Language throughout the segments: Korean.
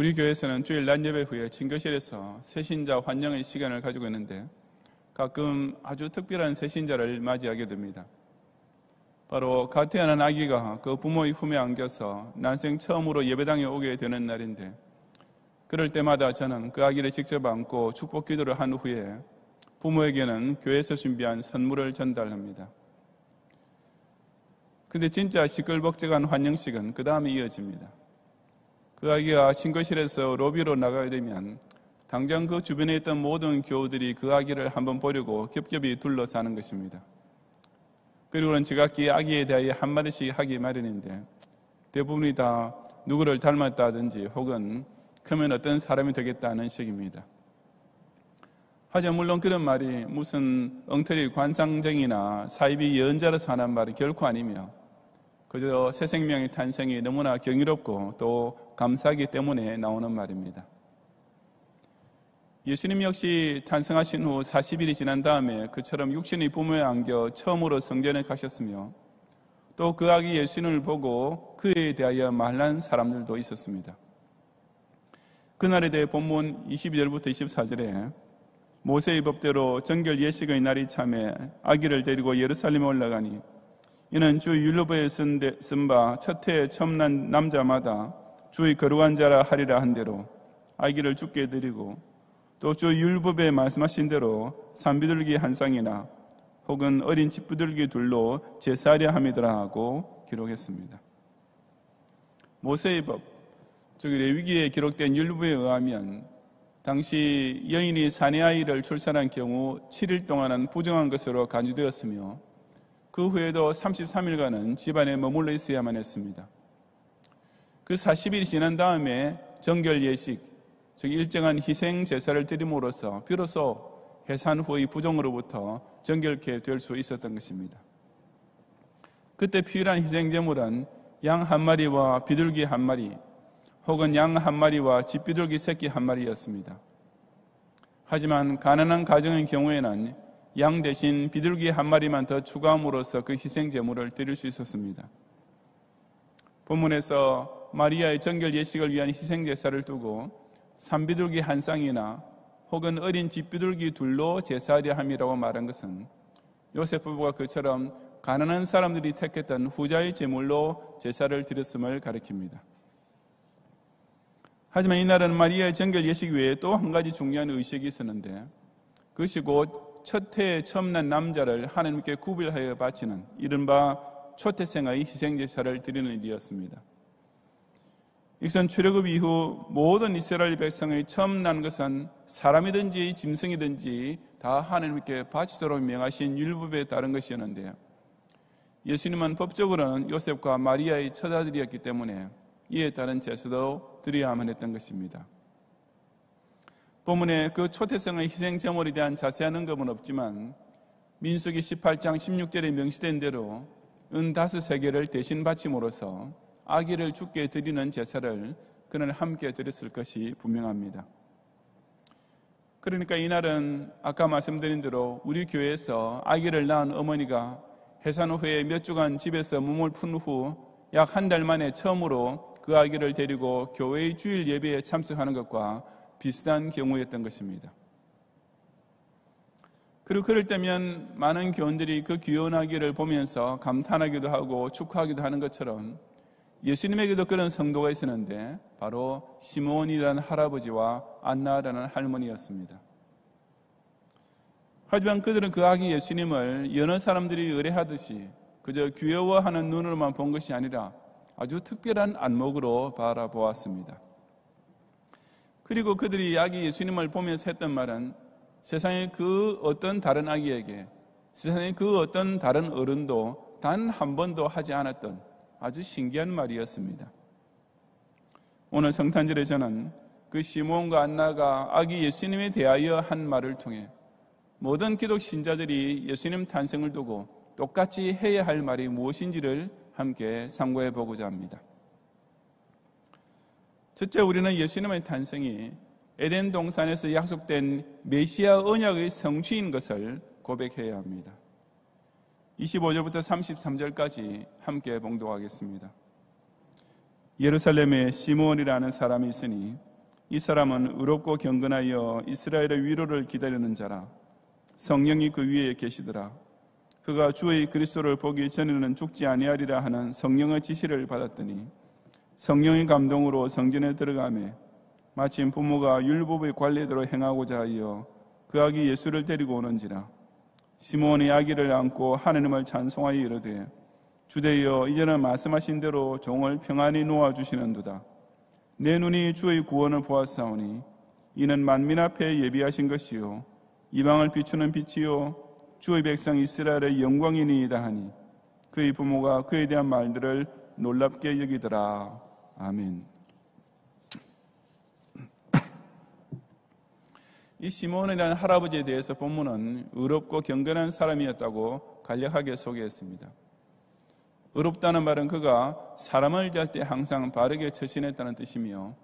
우리 교회에서는 주일 낮 예배 후에 진교실에서 새신자 환영의 시간을 가지고 있는데 가끔 아주 특별한 새신자를 맞이하게 됩니다. 바로 갓 태어난 아기가 그 부모의 품에 안겨서 난생 처음으로 예배당에 오게 되는 날인데 그럴 때마다 저는 그 아기를 직접 안고 축복 기도를 한 후에 부모에게는 교회에서 준비한 선물을 전달합니다. 근데 진짜 시끌벅적한 환영식은 그 다음에 이어집니다. 그 아기가 신거실에서 로비로 나가게 되면 당장 그 주변에 있던 모든 교우들이 그 아기를 한번 보려고 겹겹이 둘러싸는 것입니다. 그리고는 지각기 아기에 대해 한마디씩 하기 마련인데 대부분이 다 누구를 닮았다든지 혹은 크면 어떤 사람이 되겠다는 식입니다. 하지만 물론 그런 말이 무슨 엉터리 관상쟁이나 사이비 예언자로사는 말이 결코 아니며 그저 새 생명의 탄생이 너무나 경이롭고 또 감사하기 때문에 나오는 말입니다. 예수님 역시 탄생하신 후 40일이 지난 다음에 그처럼 육신의 뿜에 안겨 처음으로 성전에 가셨으며 또 그 아기 예수님을 보고 그에 대하여 말한 사람들도 있었습니다. 그날에 대해 본문 22절부터 24절에 모세의 법대로 정결 예식의 날이 참에 아기를 데리고 예루살렘에 올라가니 이는 주 율로브에 쓴 바첫 해에 처음 난 남자마다 주의 거룩한 자라 하리라 한 대로 아기를 죽게 드리고 또 주 율법에 말씀하신 대로 산비둘기 한 쌍이나 혹은 어린 집부들기 둘로 제사하려 함이더라 하고 기록했습니다. 모세의 법, 즉 레위기에 기록된 율법에 의하면 당시 여인이 사내 아이를 출산한 경우 7일 동안은 부정한 것으로 간주되었으며 그 후에도 33일간은 집안에 머물러 있어야만 했습니다. 그 40일이 지난 다음에 정결 예식, 즉 일정한 희생 제사를 드림으로써 비로소 해산 후의 부종으로부터 정결케 될 수 있었던 것입니다. 그때 필요한 희생 제물은 양 한 마리와 비둘기 한 마리, 혹은 양 한 마리와 집비둘기 새끼 한 마리였습니다. 하지만 가난한 가정의 경우에는 양 대신 비둘기 한 마리만 더 추가함으로써 그 희생 제물을 드릴 수 있었습니다. 본문에서 마리아의 정결 예식을 위한 희생 제사를 두고 산비둘기 한 쌍이나 혹은 어린 집비둘기 둘로 제사하려 함이라고 말한 것은 요셉 부부가 그처럼 가난한 사람들이 택했던 후자의 제물로 제사를 드렸음을 가리킵니다. 하지만 이날은 마리아의 정결 예식 외에 또 한 가지 중요한 의식이 있었는데 그것이 곧 첫해에 처음난 남자를 하나님께 구별하여 바치는 이른바 초태생의 희생제사를 드리는 일이었습니다. 이것은 출애굽 이후 모든 이스라엘 백성의 처음 난 것은 사람이든지 짐승이든지 다 하나님께 바치도록 명하신 율법에 따른 것이었는데요. 예수님은 법적으로는 요셉과 마리아의 처자들이었기 때문에 이에 따른 제사도 드려야만 했던 것입니다. 본문에 그 초태성의 희생 제물에 대한 자세한 언급은 없지만 민수기 18장 16절에 명시된 대로 은 다섯 세계를 대신 바침으로써 아기를 죽게 드리는 제사를 그는 함께 드렸을 것이 분명합니다. 그러니까 이날은 아까 말씀드린 대로 우리 교회에서 아기를 낳은 어머니가 해산 후에 몇 주간 집에서 몸을 푼 후 약 한 달 만에 처음으로 그 아기를 데리고 교회의 주일 예배에 참석하는 것과 비슷한 경우였던 것입니다. 그리고 그럴 때면 많은 교인들이 그 귀여운 아기를 보면서 감탄하기도 하고 축하하기도 하는 것처럼 예수님에게도 그런 성도가 있었는데 바로 시몬이라는 할아버지와 안나라는 할머니였습니다. 하지만 그들은 그 아기 예수님을 여느 사람들이 의뢰하듯이 그저 귀여워하는 눈으로만 본 것이 아니라 아주 특별한 안목으로 바라보았습니다. 그리고 그들이 아기 예수님을 보면서 했던 말은 세상에그 어떤 다른 아기에게 세상에그 어떤 다른 어른도 단 한 번도 하지 않았던 아주 신기한 말이었습니다. 오늘 성탄절에 저는 그 시몬과 안나가 아기 예수님에 대하여 한 말을 통해 모든 기독 신자들이 예수님 탄생을 두고 똑같이 해야 할 말이 무엇인지를 함께 상고해 보고자 합니다. 첫째 우리는 예수님의 탄생이 에덴 동산에서 약속된 메시아 언약의 성취인 것을 고백해야 합니다. 25절부터 33절까지 함께 봉독하겠습니다. 예루살렘에 시므온이라는 사람이 있으니 이 사람은 의롭고 경건하여 이스라엘의 위로를 기다리는 자라 성령이 그 위에 계시더라 그가 주의 그리스도를 보기 전에는 죽지 아니하리라 하는 성령의 지시를 받았더니 성령의 감동으로 성전에 들어가매 마침 부모가 율법의 관례대로 행하고자 하여 그 아기 예수를 데리고 오는지라 시몬이 아기를 안고 하느님을 찬송하여 이르되 주대여 이제는 말씀하신 대로 종을 평안히 놓아 주시는도다 내 눈이 주의 구원을 보았사오니 이는 만민 앞에 예비하신 것이요 이방을 비추는 빛이요 주의 백성 이스라엘의 영광이니이다 하니 그의 부모가 그에 대한 말들을 놀랍게 여기더라 아멘. 이 시몬이라는 할아버지에 대해서 본문은 의롭고 경건한 사람이었다고 간략하게 소개했습니다. 의롭다는 말은 그가 사람을 대할 때 항상 바르게 처신했다는 뜻이며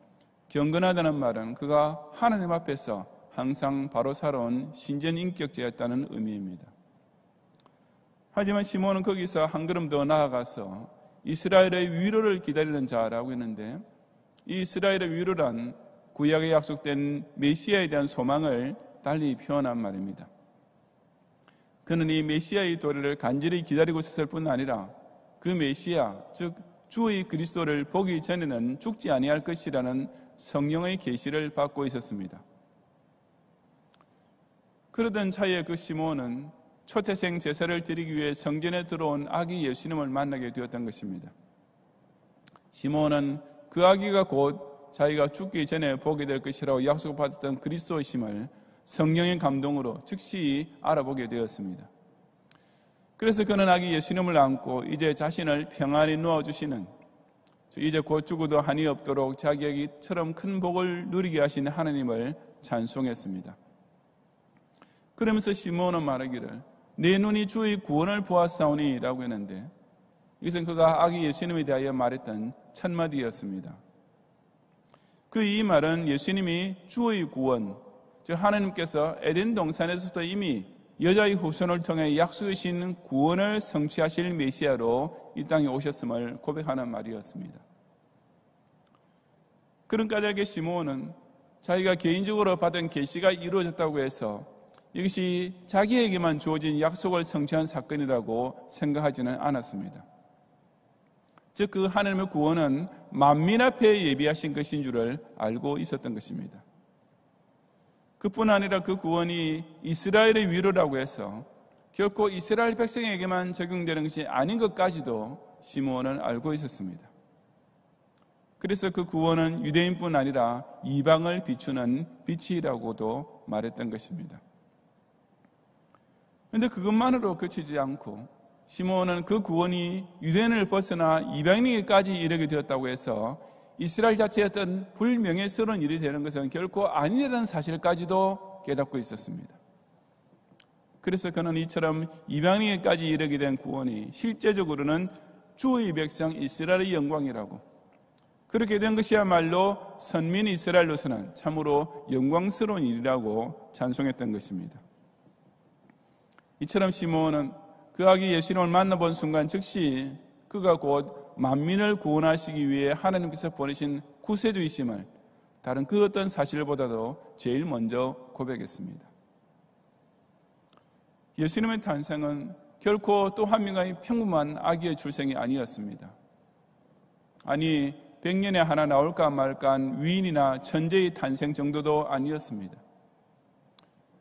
경건하다는 말은 그가 하나님 앞에서 항상 바로 살아온 신전 인격자였다는 의미입니다. 하지만 시몬은 거기서 한 걸음 더 나아가서 이스라엘의 위로를 기다리는 자라고 했는데 이 이스라엘의 위로란 구약에 약속된 메시아에 대한 소망을 달리 표현한 말입니다. 그는 이 메시아의 도래를 간절히 기다리고 있었을 뿐 아니라 그 메시아 즉 주의 그리스도를 보기 전에는 죽지 아니할 것이라는 성령의 계시를 받고 있었습니다. 그러던 차에 그 시몬은 초태생 제사를 드리기 위해 성전에 들어온 아기 예수님을 만나게 되었던 것입니다. 시몬은 그 아기가 곧 자기가 죽기 전에 보게 될 것이라고 약속받았던 그리스도이심을 성령의 감동으로 즉시 알아보게 되었습니다. 그래서 그는 아기 예수님을 안고 이제 자신을 평안히 놓아주시는 이제 곧 죽어도 한이 없도록 자기에게처럼 큰 복을 누리게 하신 하나님을 찬송했습니다. 그러면서 시몬은 말하기를 내 네 눈이 주의 구원을 보았사오니라고 했는데 이것은 그가 아기 예수님에 대하여 말했던 첫마디였습니다. 그 이 말은 예수님이 주의 구원, 즉 하나님께서 에덴 동산에서부터 이미 여자의 후손을 통해 약속하신 구원을 성취하실 메시아로 이 땅에 오셨음을 고백하는 말이었습니다. 그런 까닭에 시몬은 자기가 개인적으로 받은 계시가 이루어졌다고 해서 이것이 자기에게만 주어진 약속을 성취한 사건이라고 생각하지는 않았습니다. 즉, 그 하나님의 구원은 만민 앞에 예비하신 것인 줄을 알고 있었던 것입니다. 그뿐 아니라 그 구원이 이스라엘의 위로라고 해서 결코 이스라엘 백성에게만 적용되는 것이 아닌 것까지도 시므원은 알고 있었습니다. 그래서 그 구원은 유대인뿐 아니라 이방을 비추는 빛이라고도 말했던 것입니다. 그런데 그것만으로 그치지 않고 시몬은 그 구원이 유대인을 벗어나 이방인에게까지 이르게 되었다고 해서 이스라엘 자체였던 불명예스러운 일이 되는 것은 결코 아니라는 사실까지도 깨닫고 있었습니다. 그래서 그는 이처럼 이방인에게까지 이르게 된 구원이 실제적으로는 주의 백성 이스라엘의 영광이라고 그렇게 된 것이야말로 선민 이스라엘로서는 참으로 영광스러운 일이라고 찬송했던 것입니다. 이처럼 시몬은 그 아기 예수님을 만나본 순간 즉시 그가 곧 만민을 구원하시기 위해 하나님께서 보내신 구세주이심을 다른 그 어떤 사실보다도 제일 먼저 고백했습니다. 예수님의 탄생은 결코 또 한 명의 평범한 아기의 출생이 아니었습니다. 아니, 백년에 하나 나올까 말까 한 위인이나 천재의 탄생 정도도 아니었습니다.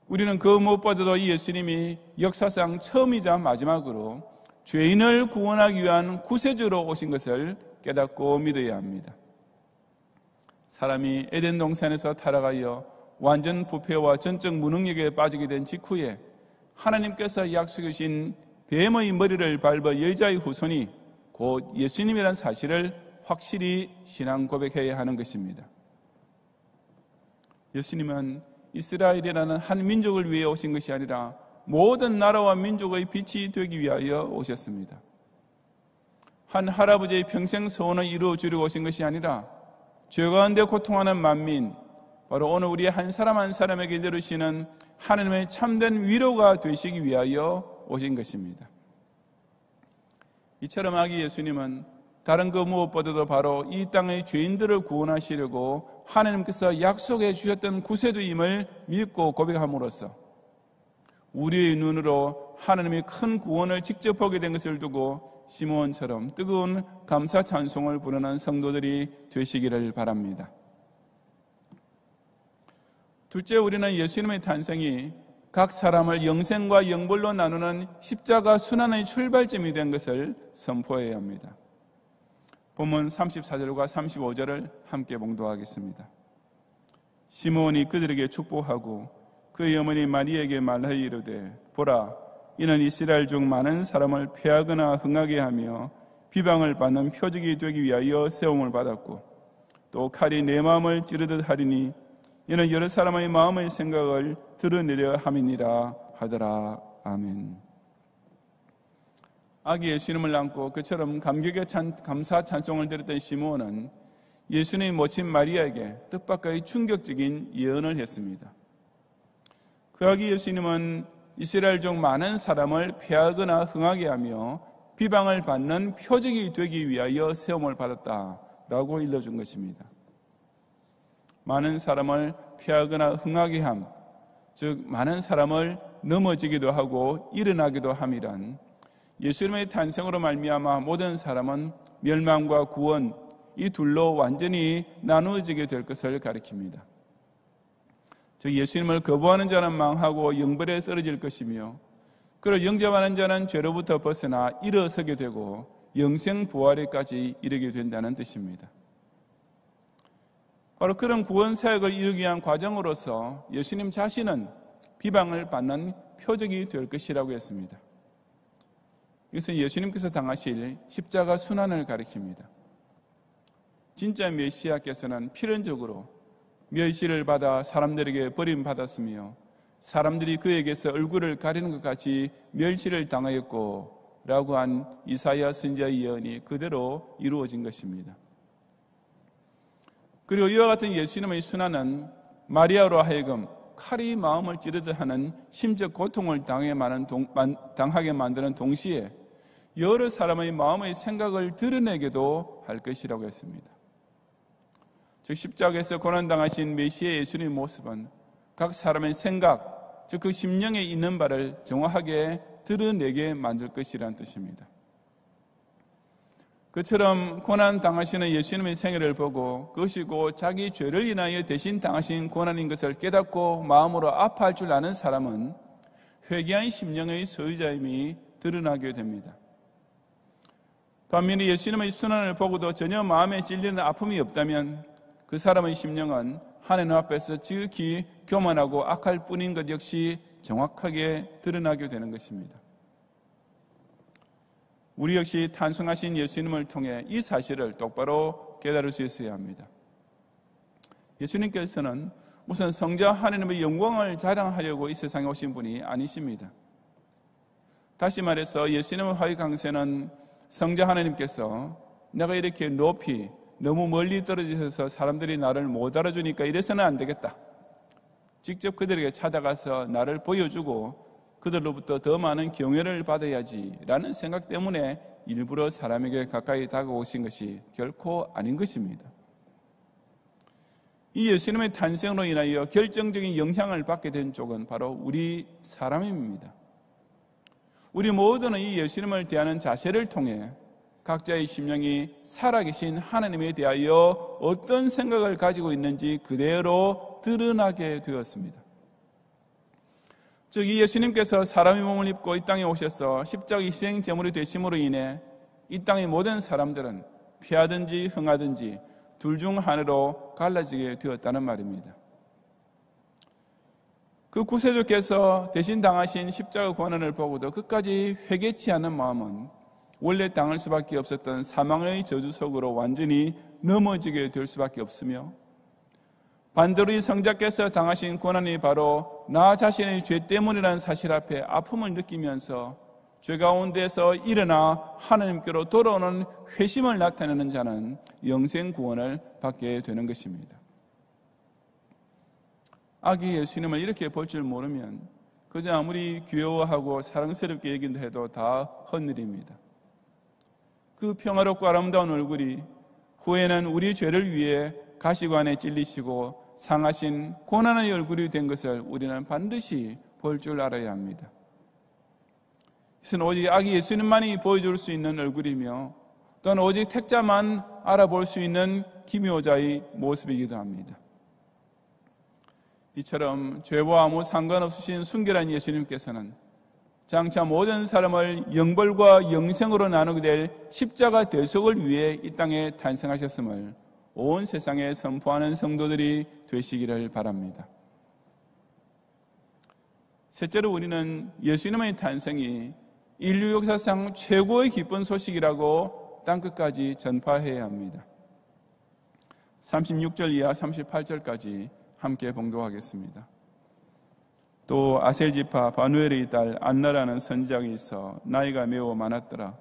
우리는 그 무엇보다도 이 예수님이 역사상 처음이자 마지막으로 죄인을 구원하기 위한 구세주로 오신 것을 깨닫고 믿어야 합니다. 사람이 에덴 동산에서 타락하여 완전 부패와 전적 무능력에 빠지게 된 직후에 하나님께서 약속하신 뱀의 머리를 밟아 여자의 후손이 곧 예수님이란 사실을 확실히 신앙 고백해야 하는 것입니다. 예수님은 이스라엘이라는 한 민족을 위해 오신 것이 아니라 모든 나라와 민족의 빛이 되기 위하여 오셨습니다. 한 할아버지의 평생 소원을 이루어 주려고 오신 것이 아니라 죄 가운데 고통하는 만민, 바로 오늘 우리 한 사람 한 사람에게 내리시는 하나님의 참된 위로가 되시기 위하여 오신 것입니다. 이처럼 아기 예수님은 다른 그 무엇보다도 바로 이 땅의 죄인들을 구원하시려고 하나님께서 약속해 주셨던 구세주임을 믿고 고백함으로써 우리의 눈으로 하나님의 큰 구원을 직접 보게 된 것을 두고 시몬처럼 뜨거운 감사 찬송을 부르는 성도들이 되시기를 바랍니다. 둘째 우리는 예수님의 탄생이 각 사람을 영생과 영벌로 나누는 십자가 순환의 출발점이 된 것을 선포해야 합니다. 본문 34절과 35절을 함께 봉도하겠습니다. 시므이 그들에게 축복하고 그의 어머니 마리에게 말하여 이르되 보라 이는 이스라엘 중 많은 사람을 폐하거나 흥하게 하며 비방을 받는 표적이 되기 위하여 세움을 받았고 또 칼이 내 마음을 찌르듯 하리니 이는 여러 사람의 마음의 생각을 드러내려 함이니라 하더라 아멘. 아기 예수님을 안고 그처럼 감격의 찬, 감사 찬송을 드렸던 시모온은 예수님 모친 마리아에게 뜻밖의 충격적인 예언을 했습니다. 그 아기 예수님은 이스라엘 중 많은 사람을 패하거나 흥하게 하며 비방을 받는 표적이 되기 위하여 세움을 받았다라고 일러준 것입니다. 많은 사람을 피하거나 흥하게 함, 즉 많은 사람을 넘어지기도 하고 일어나기도 함이란 예수님의 탄생으로 말미암아 모든 사람은 멸망과 구원 이 둘로 완전히 나누어지게 될 것을 가리킵니다. 즉 예수님을 거부하는 자는 망하고 영벌에 쓰러질 것이며 그를 영접하는 자는 죄로부터 벗어나 일어서게 되고 영생 부활에까지 이르게 된다는 뜻입니다. 바로 그런 구원 사역을 이루기 위한 과정으로서 예수님 자신은 비방을 받는 표적이 될 것이라고 했습니다. 그래서 예수님께서 당하실 십자가 순환을 가리킵니다. 진짜 메시아께서는 필연적으로 멸시를 받아 사람들에게 버림받았으며 사람들이 그에게서 얼굴을 가리는 것 같이 멸시를 당하였고 라고 한 이사야 선지자 예언이 그대로 이루어진 것입니다. 그리고 이와 같은 예수님의 순환은 마리아로 하여금 칼이 마음을 찌르듯 하는 심적 고통을 당하게 만드는 동시에 여러 사람의 마음의 생각을 드러내게도 할 것이라고 했습니다. 즉 십자가에서 고난당하신 메시아 예수님의 모습은 각 사람의 생각, 즉 그 심령에 있는 바를 정확하게 드러내게 만들 것이라는 뜻입니다. 그처럼 고난 당하시는 예수님의 생애를 보고 그것이 고 자기 죄를 인하여 대신 당하신 고난인 것을 깨닫고 마음으로 아파할 줄 아는 사람은 회개한 심령의 소유자임이 드러나게 됩니다. 반면에 예수님의 순환을 보고도 전혀 마음에 찔리는 아픔이 없다면 그 사람의 심령은 하나님 앞에서 지극히 교만하고 악할 뿐인 것 역시 정확하게 드러나게 되는 것입니다. 우리 역시 탄성하신 예수님을 통해 이 사실을 똑바로 깨달을 수 있어야 합니다. 예수님께서는 우선 성자 하나님의 영광을 자랑하려고 이 세상에 오신 분이 아니십니다. 다시 말해서 예수님의 화의 강세는 성자 하나님께서 내가 이렇게 높이 너무 멀리 떨어져서 사람들이 나를 못 알아주니까 이래서는 안 되겠다. 직접 그들에게 찾아가서 나를 보여주고 그들로부터 더 많은 경외를 받아야지라는 생각 때문에 일부러 사람에게 가까이 다가오신 것이 결코 아닌 것입니다. 이 예수님의 탄생으로 인하여 결정적인 영향을 받게 된 쪽은 바로 우리 사람입니다. 우리 모두는 이 예수님을 대하는 자세를 통해 각자의 심령이 살아계신 하나님에 대하여 어떤 생각을 가지고 있는지 그대로 드러나게 되었습니다. 즉, 이 예수님께서 사람의 몸을 입고 이 땅에 오셔서 십자가 희생 제물이 되심으로 인해 이 땅의 모든 사람들은 피하든지 흥하든지 둘 중 하나로 갈라지게 되었다는 말입니다. 그 구세주께서 대신 당하신 십자가 권한을 보고도 끝까지 회개치 않은 마음은 원래 당할 수밖에 없었던 사망의 저주속으로 완전히 넘어지게 될 수밖에 없으며 반대로 이 성자께서 당하신 권한이 바로 나 자신의 죄 때문이라는 사실 앞에 아픔을 느끼면서 죄 가운데서 일어나 하나님께로 돌아오는 회심을 나타내는 자는 영생 구원을 받게 되는 것입니다. 아기 예수 님을 이렇게 볼 줄 모르면 그저 아무리 귀여워하고 사랑스럽게 얘긴다 해도 다 헛일입니다. 그 평화롭고 아름다운 얼굴이 후에는 우리 죄를 위해 가시관에 찔리시고 상하신 고난의 얼굴이 된 것을 우리는 반드시 볼 줄 알아야 합니다. 이것은 오직 아기 예수님만이 보여줄 수 있는 얼굴이며 또는 오직 택자만 알아볼 수 있는 기묘자의 모습이기도 합니다. 이처럼 죄와 아무 상관없으신 순결한 예수님께서는 장차 모든 사람을 영벌과 영생으로 나누게 될 십자가 대속을 위해 이 땅에 탄생하셨음을 온 세상에 선포하는 성도들이 되시기를 바랍니다. 셋째로 우리는 예수님의 탄생이 인류 역사상 최고의 기쁜 소식이라고 땅끝까지 전파해야 합니다. 36절 이하 38절까지 함께 봉독하겠습니다. 또 아셀지파 바누엘의 딸 안나라는 선지자가 있어 나이가 매우 많았더라.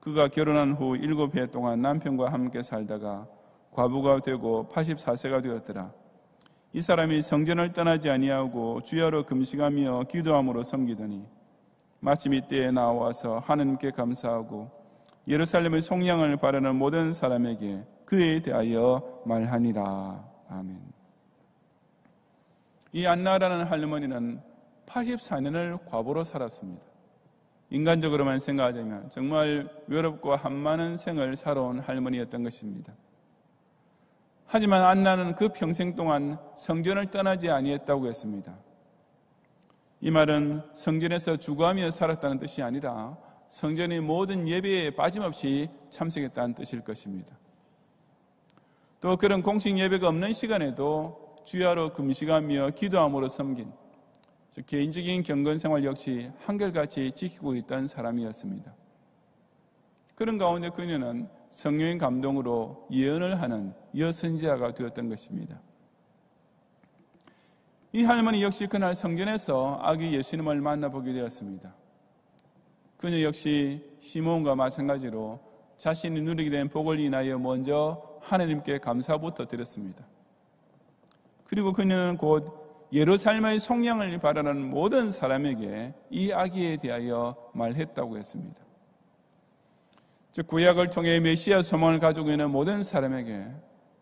그가 결혼한 후 일곱 해 동안 남편과 함께 살다가 과부가 되고 84세가 되었더라. 이 사람이 성전을 떠나지 아니하고 주야로 금식하며 기도함으로 섬기더니 마침 이때에 나와서 하나님께 감사하고 예루살렘의 속량을 바라는 모든 사람에게 그에 대하여 말하니라. 아멘. 이 안나라는 할머니는 84년을 과보로 살았습니다. 인간적으로만 생각하자면 정말 외롭고 한많은 생을 살아온 할머니였던 것입니다. 하지만 안나는 그 평생 동안 성전을 떠나지 아니했다고 했습니다. 이 말은 성전에서 주거하며 살았다는 뜻이 아니라 성전의 모든 예배에 빠짐없이 참석했다는 뜻일 것입니다. 또 그런 공식 예배가 없는 시간에도 주야로 금식하며 기도함으로 섬긴 개인적인 경건 생활 역시 한결같이 지키고 있던 사람이었습니다. 그런 가운데 그녀는 성령의 감동으로 예언을 하는 여선지자가 되었던 것입니다. 이 할머니 역시 그날 성전에서 아기 예수님을 만나보게 되었습니다. 그녀 역시 시몬과 마찬가지로 자신이 누리게 된 복을 인하여 먼저 하나님께 감사부터 드렸습니다. 그리고 그녀는 곧 예루살렘의 성량을 바라는 모든 사람에게 이 아기에 대하여 말했다고 했습니다. 즉 구약을 통해 메시아 소망을 가지고 있는 모든 사람에게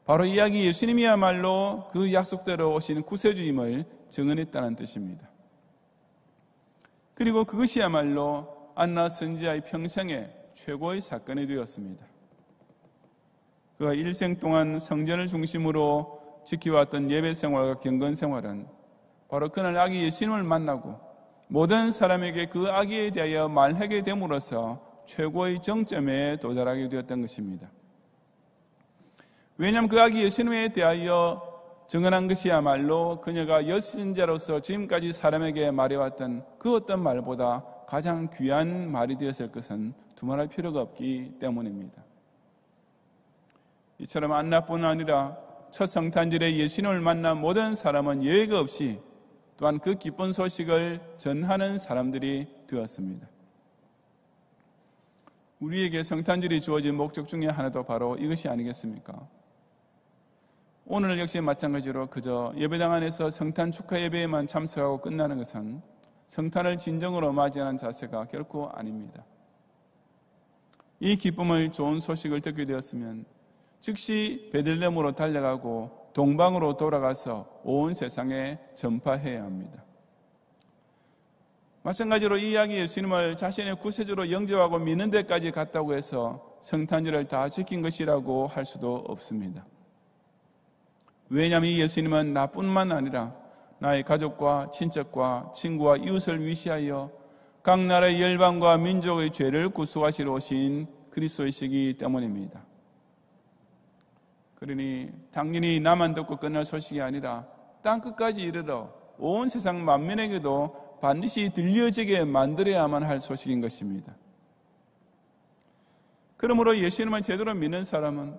바로 이 아기 예수님이야말로 그 약속대로 오시 구세주임을 증언했다는 뜻입니다. 그리고 그것이야말로 안나 선지자의 평생의 최고의 사건이 되었습니다. 그가 일생 동안 성전을 중심으로 지켜왔던 예배 생활과 경건 생활은 바로 그날 아기 예수님을 만나고 모든 사람에게 그 아기에 대하여 말하게 됨으로써 최고의 정점에 도달하게 되었던 것입니다. 왜냐하면 그 아기 예수님에 대하여 증언한 것이야말로 그녀가 여신자로서 지금까지 사람에게 말해왔던 그 어떤 말보다 가장 귀한 말이 되었을 것은 두말할 필요가 없기 때문입니다. 이처럼 안나뿐 아니라 첫 성탄절에 예수님을 만나 모든 사람은 예외가 없이 또한 그 기쁜 소식을 전하는 사람들이 되었습니다. 우리에게 성탄절이 주어진 목적 중에 하나도 바로 이것이 아니겠습니까? 오늘 역시 마찬가지로 그저 예배당 안에서 성탄 축하 예배에만 참석하고 끝나는 것은 성탄을 진정으로 맞이하는 자세가 결코 아닙니다. 이 기쁨의 좋은 소식을 듣게 되었으면 즉시 베들렘으로 달려가고 동방으로 돌아가서 온 세상에 전파해야 합니다. 마찬가지로 이 이야기 예수님을 자신의 구세주로 영접하고 믿는 데까지 갔다고 해서 성탄절을 다 지킨 것이라고 할 수도 없습니다. 왜냐하면 이 예수님은 나뿐만 아니라 나의 가족과 친척과 친구와 이웃을 위시하여 각 나라의 열방과 민족의 죄를 구속하시러 오신 그리스도이시기 때문입니다. 그러니 당연히 나만 듣고 끝날 소식이 아니라 땅 끝까지 이르러 온 세상 만민에게도 반드시 들려지게 만들어야만 할 소식인 것입니다. 그러므로 예수님을 제대로 믿는 사람은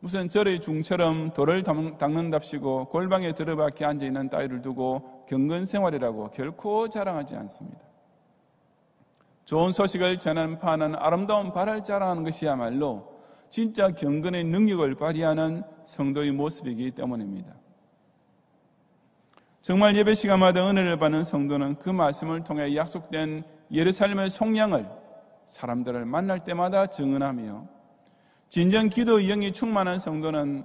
무슨 절의 중처럼 돌을 닦는답시고 골방에 들어박혀 앉아있는 따위를 두고 경건 생활이라고 결코 자랑하지 않습니다. 좋은 소식을 전파는 아름다운 발을 자랑하는 것이야말로 진짜 경건의 능력을 발휘하는 성도의 모습이기 때문입니다. 정말 예배 시간마다 은혜를 받는 성도는 그 말씀을 통해 약속된 예루살렘의 속량을 사람들을 만날 때마다 증언하며 진정 기도 영이 충만한 성도는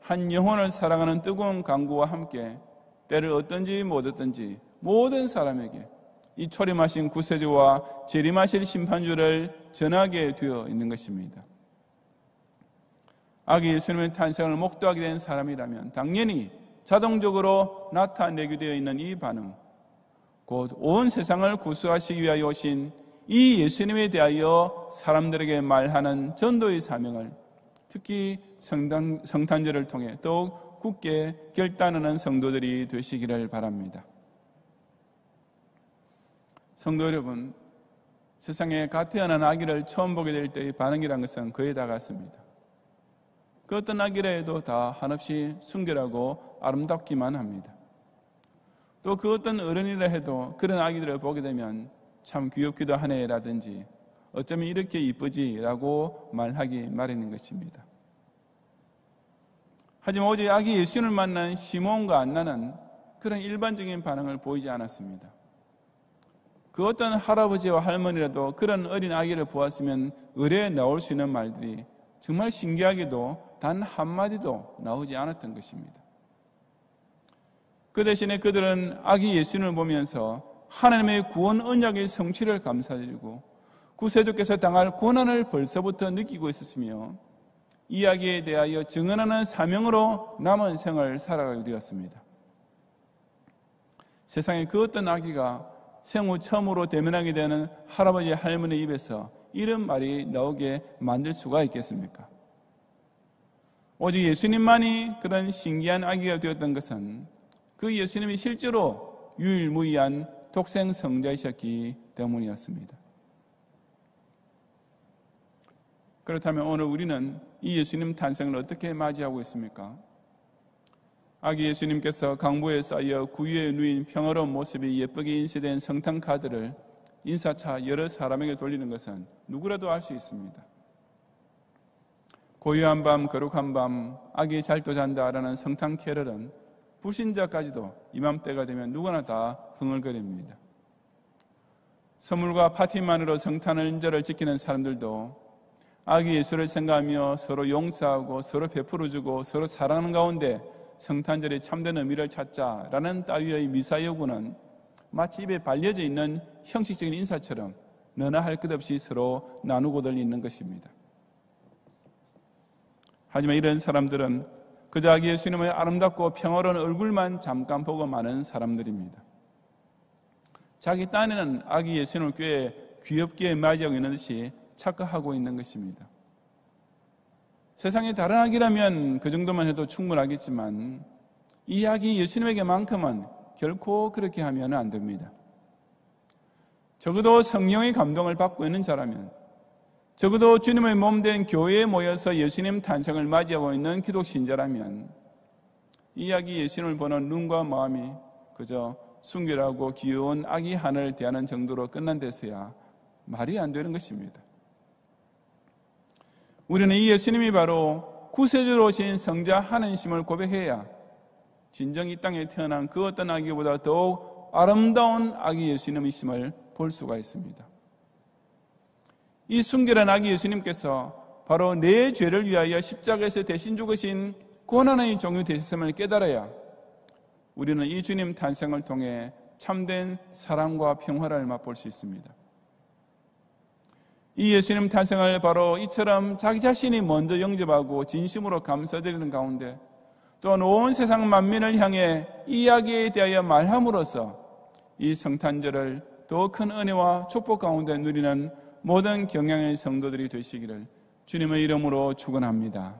한 영혼을 사랑하는 뜨거운 강구와 함께 때를 어떤지 못 어떤지 모든 사람에게 이 초림하신 구세주와 재림하실 심판주를 전하게 되어 있는 것입니다. 아기 예수님의 탄생을 목도하게 된 사람이라면 당연히 자동적으로 나타내게 되어 있는 이 반응, 곧 온 세상을 구수하시기 위하여 오신 이 예수님에 대하여 사람들에게 말하는 전도의 사명을 특히 성탄, 성탄절을 통해 더욱 굳게 결단하는 성도들이 되시기를 바랍니다. 성도 여러분, 세상에 갓 태어난 아기를 처음 보게 될 때의 반응이란 것은 거의 다 같습니다. 그 어떤 아기라도 해다 한없이 순결하고 아름답기만 합니다. 또 그 어떤 어른이라 해도 그런 아기들을 보게 되면 참 귀엽기도 하네라든지 어쩌면 이렇게 이쁘지라고 말하기 마련인 것입니다. 하지만 어제 아기 예수를 만난 시몬과 안나는 그런 일반적인 반응을 보이지 않았습니다. 그 어떤 할아버지와 할머니라도 그런 어린 아기를 보았으면 의뢰에 나올 수 있는 말들이 정말 신기하게도 단 한마디도 나오지 않았던 것입니다. 그 대신에 그들은 아기 예수님을 보면서 하나님의 구원 언약의 성취를 감사드리고 구세주께서 당할 고난을 벌써부터 느끼고 있었으며 이야기에 대하여 증언하는 사명으로 남은 생을 살아가게 되었습니다. 세상에 그 어떤 아기가 생후 처음으로 대면하게 되는 할아버지 할머니 입에서 이런 말이 나오게 만들 수가 있겠습니까? 오직 예수님만이 그런 신기한 아기가 되었던 것은 그 예수님이 실제로 유일무이한 독생 성자이셨기 때문이었습니다. 그렇다면 오늘 우리는 이 예수님 탄생을 어떻게 맞이하고 있습니까? 아기 예수님께서 강부에 쌓여 구유에 누인 평화로운 모습이 예쁘게 인쇄된 성탄 카드를 인사차 여러 사람에게 돌리는 것은 누구라도 알 수 있습니다. 고요한 밤, 거룩한 밤, 악이 잘도 잔다라는 성탄 캐럴은 불신자까지도 이맘때가 되면 누구나 다 흥얼거립니다. 선물과 파티만으로 성탄절을 지키는 사람들도 아기 예수를 생각하며 서로 용서하고 서로 베풀어주고 서로 사랑하는 가운데 성탄절의 참된 의미를 찾자라는 따위의 미사여구는 마치 입에 발려져 있는 형식적인 인사처럼 너나 할 것 없이 서로 나누고들 있는 것입니다. 하지만 이런 사람들은 그저 예수님의 아름답고 평화로운 얼굴만 잠깐 보고 마는 사람들입니다. 자기 딴에는 아기 예수님을 꽤 귀엽게 맞이하고 있는 듯이 착각하고 있는 것입니다. 세상의 다른 아기라면 그 정도만 해도 충분하겠지만 이 아기 예수님에게만큼은 결코 그렇게 하면 안 됩니다. 적어도 성령의 감동을 받고 있는 자라면 적어도 주님의 몸된 교회에 모여서 예수님 탄생을 맞이하고 있는 기독신자라면 이야기 예수님을 보는 눈과 마음이 그저 순결하고 귀여운 아기 하늘 대하는 정도로 끝난 데서야 말이 안 되는 것입니다. 우리는 이 예수님이 바로 구세주로 오신 성자 하느님을 고백해야 진정 이 땅에 태어난 그 어떤 아기보다 더욱 아름다운 아기 예수님이심을 볼 수가 있습니다. 이 순결한 아기 예수님께서 바로 내 죄를 위하여 십자가에서 대신 죽으신 권한의 종이 되셨음을 깨달아야 우리는 이 주님 탄생을 통해 참된 사랑과 평화를 맛볼 수 있습니다. 이 예수님 탄생을 바로 이처럼 자기 자신이 먼저 영접하고 진심으로 감사드리는 가운데 또한 온 세상 만민을 향해 이야기에 대하여 말함으로써 이 성탄절을 더 큰 은혜와 축복 가운데 누리는 모든 경향의 성도들이 되시기를 주님의 이름으로 축원합니다.